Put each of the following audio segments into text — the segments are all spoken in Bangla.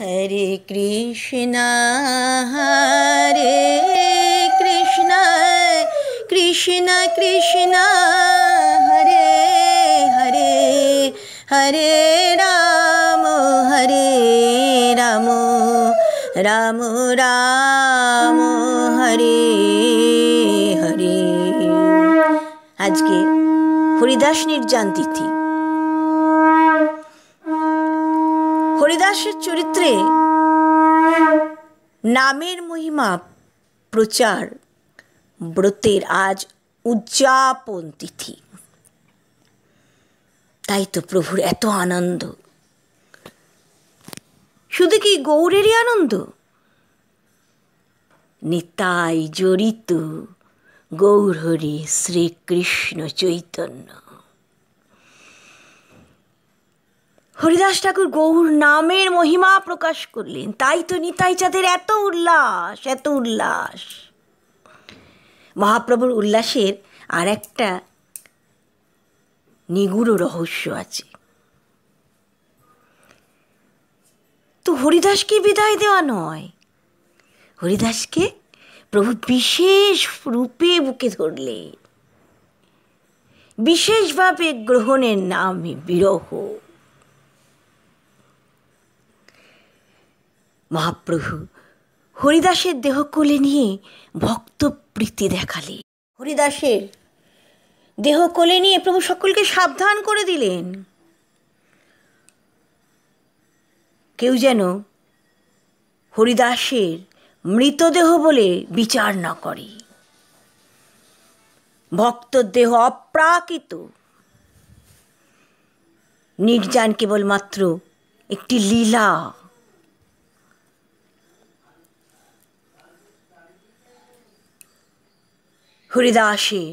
হরে কৃষ্ণ হরে কৃষ্ণ কৃষ্ণ কৃষ্ণ হরে হরে হরে রাম হরে রাম রাম রাম হরে হরে আজকে হরিদাস নির্যান তিথি হরিদাসের চরিত্রে নামের মহিমা প্রচার ব্রতের আজ উদযাপন তিথি তাই তো প্রভুর এত আনন্দ শুধু কি গৌরেরই আনন্দ নিতাই জড়িত গৌরহরি শ্রীকৃষ্ণ চৈতন্য হরিদাস ঠাকুর গৌর নামের মহিমা প্রকাশ করলেন তাই তো নিতাই চাঁদের এত উল্লাস এত উল্লাস মহাপ্রভুর উল্লাসের আর একটা নিগুড় রহস্য আছে তো হরিদাসকে বিদায় দেওয়া নয় হরিদাসকে প্রভু বিশেষ রূপে বুকে ধরলে বিশেষভাবে গ্রহণের নাম বিরহ মহাপ্রভু হরিদাসের দেহ কোলে নিয়ে ভক্ত প্রীতি দেখালে হরিদাসের দেহ কোলে নিয়ে প্রভু সকলকে সাবধান করে দিলেন কেউ যেন হরিদাসের মৃতদেহ বলে বিচার না করে ভক্ত দেহ অপ্রাকৃত নির্যান কেবলমাত্র একটি লীলা হরিদাসে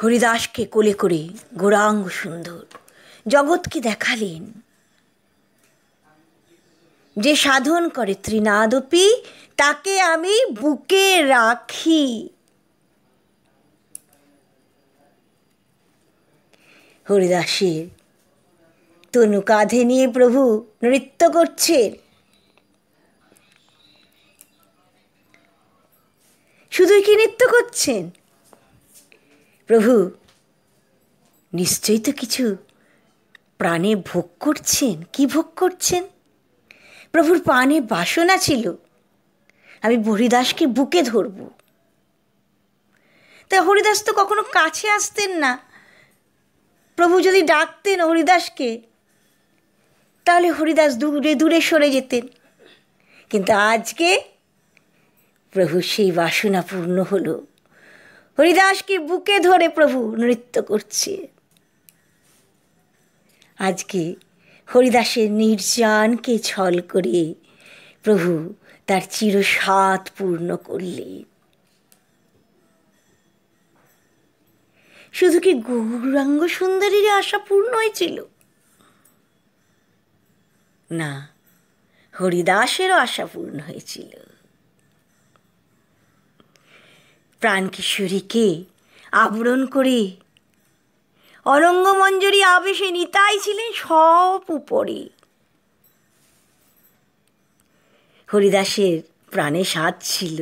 হরিদাসকে কোলে করে গোরাঙ্গ সুন্দর জগৎকে দেখালেন যে সাধন করে ত্রিনাদপি তাকে আমি বুকে রাখি হরিদাসের তনু কাঁধে নিয়ে প্রভু নৃত্য করছেন শুধুই কি নৃত্য করছেন প্রভু নিশ্চয়ই তো কিছু প্রাণে ভোগ করছেন কি ভোগ করছেন প্রভুর প্রাণে বাসনা ছিল আমি হরিদাসকে বুকে ধরব তা হরিদাস তো কখনো কাছে আসতেন না প্রভু যদি ডাকতেন হরিদাসকে তাহলে হরিদাস দূরে দূরে সরে যেতেন কিন্তু আজকে প্রভুর সেই বাসনা পূর্ণ হলো হরিদাসকে বুকে ধরে প্রভু নৃত্য করছে আজকে হরিদাসের নির্যানকে ছল করে প্রভু তার চিরস্বাদ পূর্ণ করলেন শুধু কি গৌরাঙ্গ সুন্দরীর আশা পূর্ণ হয়েছিল না হরিদাসেরও আশা পূর্ণ হয়েছিল প্রাণকিশোরীকে আবরণ করে অরঙ্গমঞ্জরি আবেশে নিতাই ছিলেন সব উপরে হরিদাসের প্রাণে স্বাদ ছিল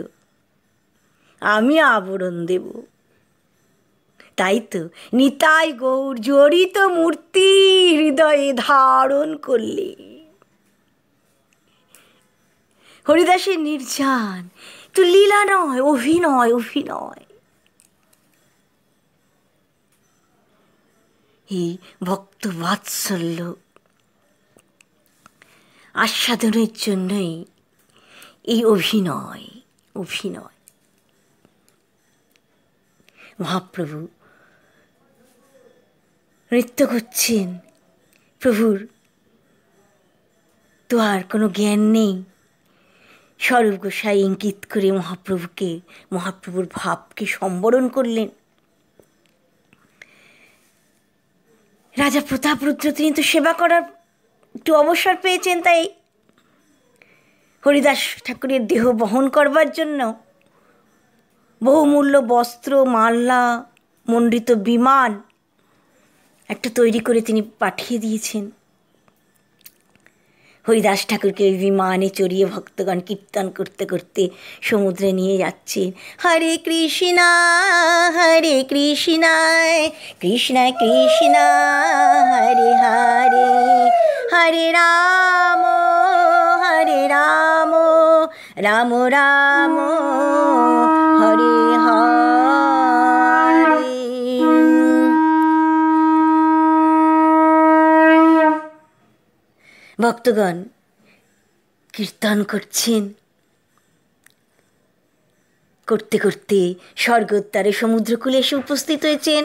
আমি আবরণ দেব তাই তো নিতাই গৌর জড়িত মূর্তি হৃদয়ে ধারণ করলে হরিদাসের নির্যান তো লীলা নয় অভিনয় অভিনয় এই ভক্ত বাৎসল্য আস্বাদনের জন্যই এই অভিনয় অভিনয় মহাপ্রভু নৃত্য করছেন প্রভুর তো আর কোনো জ্ঞান নেই স্বরূপ গোসাই ইঙ্গিত করে মহাপ্রভুকে মহাপ্রভুর ভাবকে সম্বরণ করলেন রাজা প্রতাপ রুদ্র তিনি তো সেবা করার একটু অবসর পেয়েছেন তাই হরিদাস ঠাকুরের দেহ বহন করবার জন্য বহুমূল্য বস্ত্র মাল্লা মণ্ডিত বিমান একটা তৈরি করে তিনি পাঠিয়ে দিয়েছেন হরিদাস ঠাকুরকে বিমানে চড়িয়ে ভক্তগণ কীর্তন করতে করতে সমুদ্রে নিয়ে যাচ্ছে হরে কৃষ্ণা হরে কৃষ্ণায় কৃষ্ণা কৃষ্ণা হরে হরে হরে রাম হরে রাম রাম রাম ভক্তগণ কীর্তন করছেন করতে করতে স্বর্গোত্তারে সমুদ্রকূলে এসে উপস্থিত হয়েছেন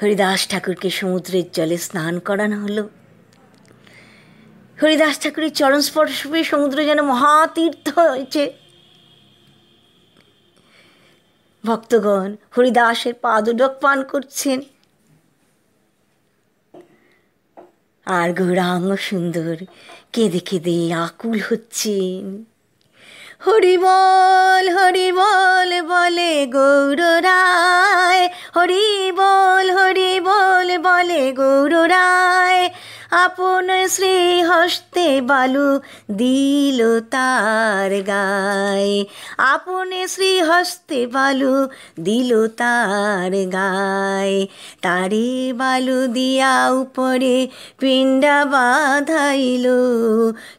হরিদাস ঠাকুরকে সমুদ্রের জলে স্নান করানো হলো হরিদাস ঠাকুরের চরণ স্পর্শ পেয়ে সমুদ্র যেন মহাতীর্থ হয়েছে ভক্তগণ হরিদাসের পাদুডক পান করছেন আর গৌরাঙ্গ সুন্দর কেঁদে কেঁদে আকুল হচ্ছেন হরি বল হরি বল বলে গৌর রায় হরি বল হরি বল বলে গৌর রায় আপন শ্রী হস্তে বালু দিল তার গায়ে আপন শ্রী হস্তে বালু দিল তার গায়ে তারে বালু দিয়া উপরে পিণ্ডা বাঁধাইল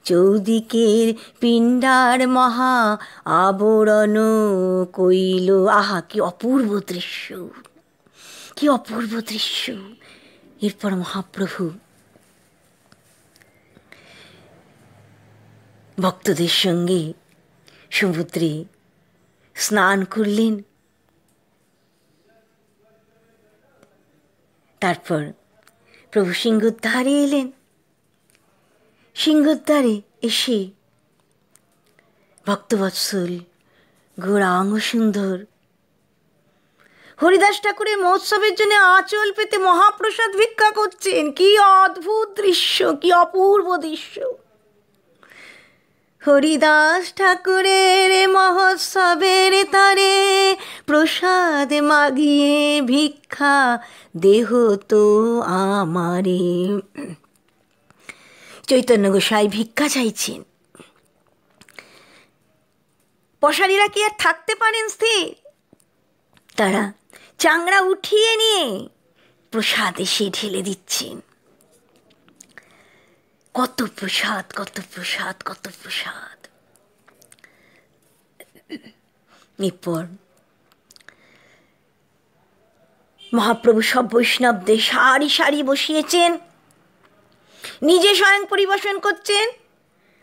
চৌদিকের পিণ্ডার মহা আবরণ কইল আহা কি অপূর্ব দৃশ্য কি অপূর্ব দৃশ্য এরপর মহাপ্রভু ভক্তদের সঙ্গে সমুদ্রে স্নান করলেন তারপর প্রভু সিংহদ্বারে এলেন সিংহদ্বারে এসে ভক্তবৎসল অঙ্গ সুন্দর হরিদাস ঠাকুরের মহোৎসবের জন্য আঁচল পেতে মহাপ্রসাদ ভিক্ষা করছেন কি অদ্ভুত দৃশ্য কি অপূর্ব দৃশ্য হরিদাস ঠাকুরের মহোৎসবের তারে প্রসাদ মাগিয়ে ভিক্ষা দেহ তো আমারে চৈতন্য গোসাই ভিক্ষা চাইছেন পশারীরা কি আর থাকতে পারেন স্থির তারা চাংড়া উঠিয়ে নিয়ে প্রসাদ এসে ঢেলে দিচ্ছেন কত প্রসাদ কত প্রসাদ কত প্রসাদ এরপর মহাপ্রভু সব বৈষ্ণবদের সারি সারি বসিয়েছেন নিজে স্বয়ং পরিবেশন করছেন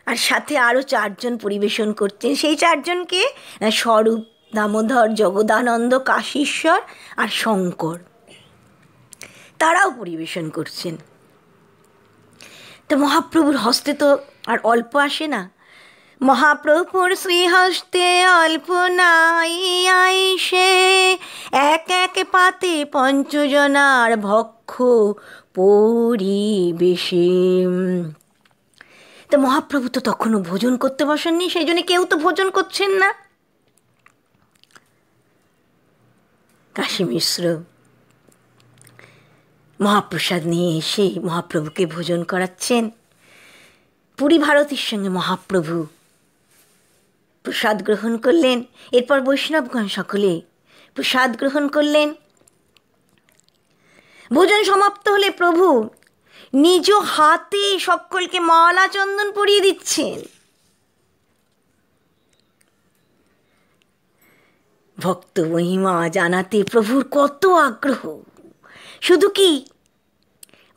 আর সাথে আরও চারজন পরিবেশন করছেন সেই চারজনকে স্বরূপ দামোদর জগদানন্দ কাশীশ্বর আর শঙ্কর তারাও পরিবেশন করছেন তো মহাপ্রভুর হস্তে তো আর অল্প আসে না মহাপ্রভুর শ্রীহস্তে অল্প নাই সে এক এক পাতে পঞ্চজনার ভক্ষ পরিবেশে তো মহাপ্রভু তো তখনও ভোজন করতে বসেননি সেই জন্য কেউ তো ভোজন করছেন না কাশী মিশ্র মহাপ্রসাদ নিয়ে এসে মহাপ্রভুকে ভোজন করাচ্ছেন পুরী ভারতীর সঙ্গে মহাপ্রভু প্রসাদ গ্রহণ করলেন এরপর বৈষ্ণবগণ সকলে প্রসাদ গ্রহণ করলেন ভোজন সমাপ্ত হলে প্রভু নিজ হাতে সকলকে মালা চন্দন পরিয়ে দিচ্ছেন ভক্ত মহিমা জানাতে প্রভুর কত আগ্রহ শুধু কি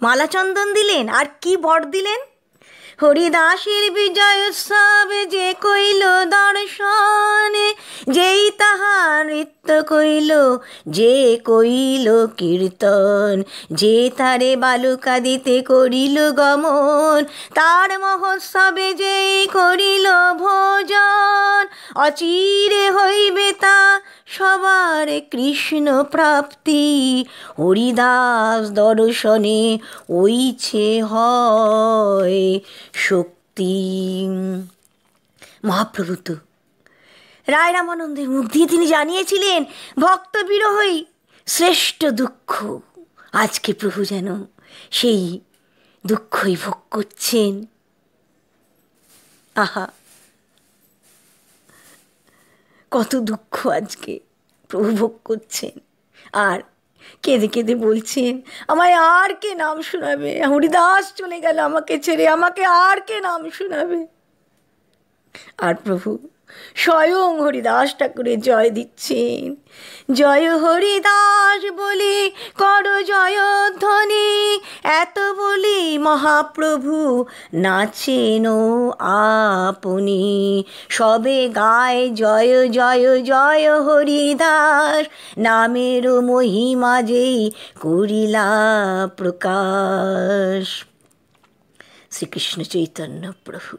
মালা চন্দন দিলেন আর কি বর দিলেন হরিদাসের উৎসব যে কইল দর্শনে যেই তাহার নৃত্য কইল যে কইল কীর্তন যে তারে বালুকা দিতে করিল গমন তার মহোৎসবে যেই করিল ভোজন অচিরে হইবে তা সবার কৃষ্ণ প্রাপ্তি হরিদাস দর্শনে ওইছে হয় শক্তি মহাপ্রভুত রায় রামানন্দের মুখ দিয়ে তিনি জানিয়েছিলেন ভক্ত বিরহই শ্রেষ্ঠ দুঃখ আজকে প্রভু যেন সেই দুঃখই ভোগ করছেন আহা কত দুঃখ আজকে প্রভু ভোগ করছেন আর কেঁদে কেঁদে বলছেন আমায় আর কে নাম শোনাবে হরিদাস চলে গেল আমাকে ছেড়ে আমাকে আর কে নাম শোনাবে আর প্রভু স্বয়ং হরিদাস ঠাকুরের জয় দিচ্ছেন জয় হরিদাস বলি কর জয় ধ্বনি এত বলি মহাপ্রভু নাচেন আপনি সবে গায় জয় জয় জয় হরিদাস নামের মহিমা যেই করিলা প্রকাশ শ্রীকৃষ্ণ চৈতন্য প্রভু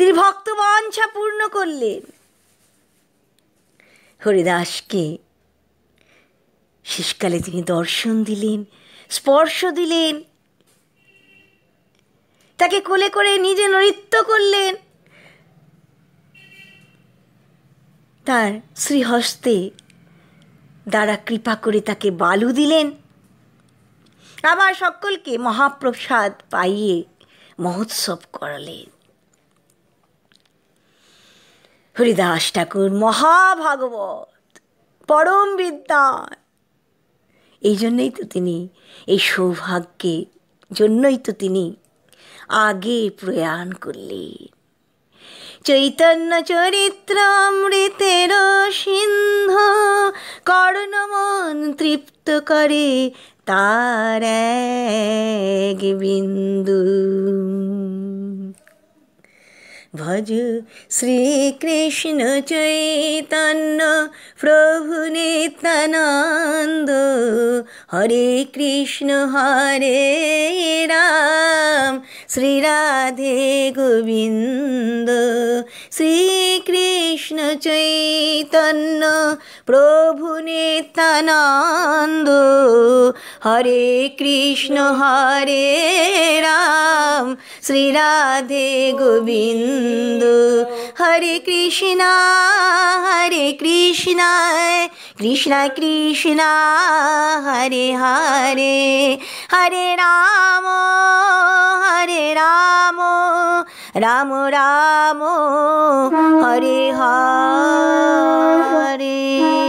তিনি ভক্ত বাঞ্ছা পূর্ণ করলেন হরিদাসকে শেষকালে তিনি দর্শন দিলেন স্পর্শ দিলেন তাকে কোলে করে নিজে নৃত্য করলেন তার শ্রীহস্তে দ্বারা কৃপা করে তাকে বালু দিলেন আবার সকলকে মহাপ্রসাদ পাইয়ে মহোৎসব করালেন হরিদাস ঠাকুর মহাভাগবত পরম বিদ্যান এই জন্যই তো তিনি এই সৌভাগ্যে জন্যই তো তিনি আগে প্রয়াণ করলেন চৈতন্য চরিত্র মৃতের সিন্ধ কর্ণমন তৃপ্ত করে তার বিন্দু भज श्री कृष्ण चैतन्य प्रभु नित्यानंद हरे कृष्ण हरे राम श्री राधे गोविंद श्री कृष्ण चैतन्य প্রভু নিত্যানন্দ হরে কৃষ্ণ হরে রাম শ্রী রাধে গোবিন্দ হরে কৃষ্ণ হরে কৃষ্ণ কৃষ্ণ কৃষ্ণ হরে হরে হরে রাম হরে রাম রাম রাম হরে হরে